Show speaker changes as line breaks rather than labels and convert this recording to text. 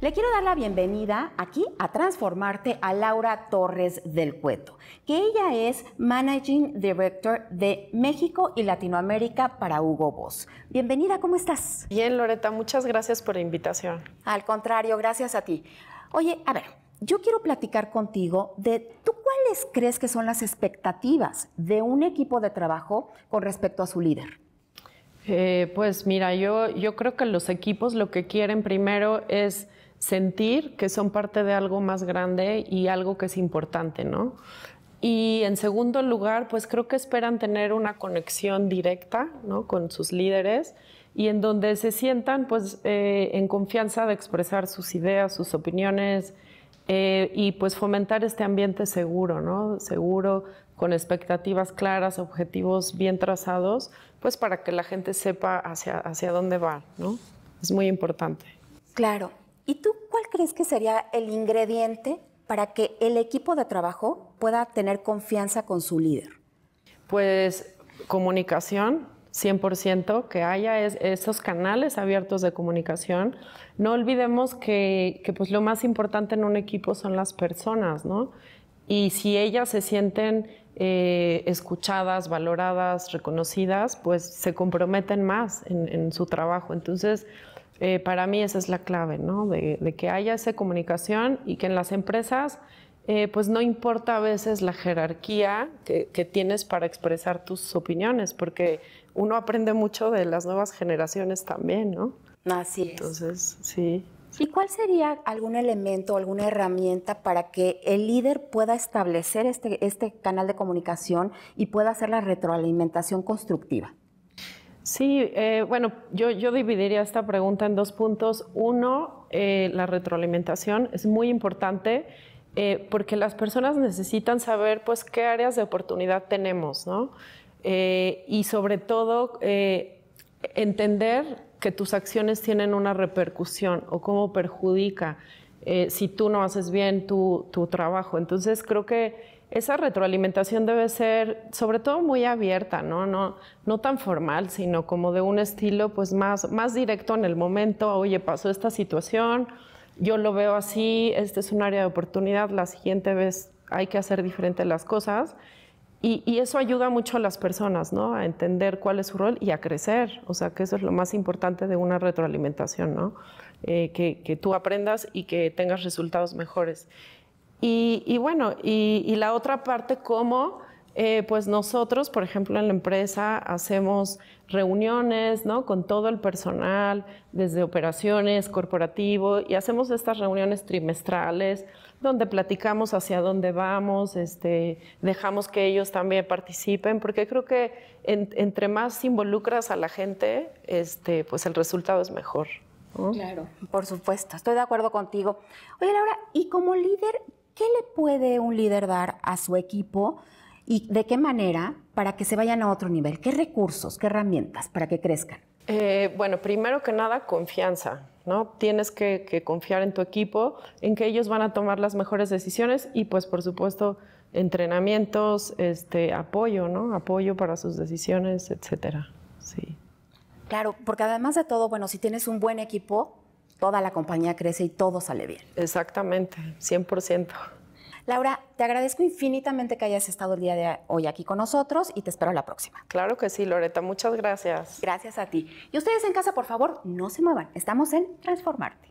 Le quiero dar la bienvenida aquí a Transformarte a Laura Torres del Cueto, que ella es Managing Director de México y Latinoamérica para Hugo Boss. Bienvenida, ¿cómo estás? Bien, Loreta, muchas gracias por la invitación. Al contrario, gracias a ti. Oye, a ver, yo quiero platicar contigo de tú cuáles crees que son las expectativas de un equipo de trabajo con respecto a su líder.
Eh, pues mira, yo, yo creo que los equipos lo que quieren primero es sentir que son parte de algo más grande y algo que es importante, ¿no? Y en segundo lugar, pues creo que esperan tener una conexión directa ¿no? con sus líderes y en donde se sientan pues eh, en confianza de expresar sus ideas, sus opiniones eh, y pues fomentar este ambiente seguro, ¿no? Seguro, con expectativas claras, objetivos bien trazados, pues para que la gente sepa hacia, hacia dónde va,
¿no? Es muy importante. Claro. ¿Y tú cuál crees que sería el ingrediente para que el equipo de trabajo pueda tener confianza con su líder? Pues
comunicación, 100%, que haya esos canales abiertos de comunicación. No olvidemos que, pues lo más importante en un equipo son las personas, ¿no? Y si ellas se sienten eh, escuchadas, valoradas, reconocidas, pues se comprometen más en, en su trabajo. Entonces, eh, para mí esa es la clave, ¿no? De, que haya esa comunicación y que en las empresas, eh, pues no importa a veces la jerarquía que, tienes para expresar tus opiniones, porque uno aprende mucho de las nuevas generaciones también, ¿no? Así es. Entonces, sí.
¿Y cuál sería algún elemento, alguna herramienta para que el líder pueda establecer este, este canal de comunicación y pueda hacer la retroalimentación constructiva?
Sí, eh, bueno, yo, dividiría esta pregunta en dos puntos. Uno, eh, la retroalimentación es muy importante eh, porque las personas necesitan saber pues, qué áreas de oportunidad tenemos, ¿no? y sobre todo, entender que tus acciones tienen una repercusión o cómo perjudica si tú no haces bien tu trabajo. Entonces, creo que esa retroalimentación debe ser sobre todo muy abierta, ¿no? No, no tan formal, sino como de un estilo pues más, directo en el momento, oye, pasó esta situación, yo lo veo así, este es un área de oportunidad, la siguiente vez hay que hacer diferente las cosas. Y, eso ayuda mucho a las personas, ¿no? A entender cuál es su rol y a crecer. O sea, que eso es lo más importante de una retroalimentación, ¿no? Eh, que tú aprendas y que tengas resultados mejores. Y, bueno, y, la otra parte, cómo eh, pues nosotros, por ejemplo, en la empresa hacemos reuniones ¿no? con todo el personal, desde operaciones, corporativo, y hacemos estas reuniones trimestrales donde platicamos hacia dónde vamos, este, dejamos que ellos también participen, porque creo que entre más involucras a la gente, este, pues el resultado es mejor.
Claro, por supuesto, estoy de acuerdo contigo. Oye, Laura, y como líder, ¿qué le puede un líder dar a su equipo y de qué manera para que se vayan a otro nivel? ¿Qué recursos, qué herramientas para que crezcan?
Eh, bueno, primero que nada, confianza. ¿no? Tienes que, que, confiar en tu equipo, en que ellos van a tomar las mejores decisiones y pues por supuesto entrenamientos, este, apoyo, ¿no? Apoyo para sus decisiones, etcétera. Sí.
Claro, porque además de todo, bueno, si tienes un buen equipo, toda la compañía crece y todo sale bien. Exactamente, 100%. Laura, te agradezco infinitamente que hayas estado el día de hoy aquí con nosotros y te espero la próxima. Claro que sí, Loreta, muchas gracias. Gracias a ti. Y ustedes en casa, por favor, no se muevan. Estamos en Transformarte.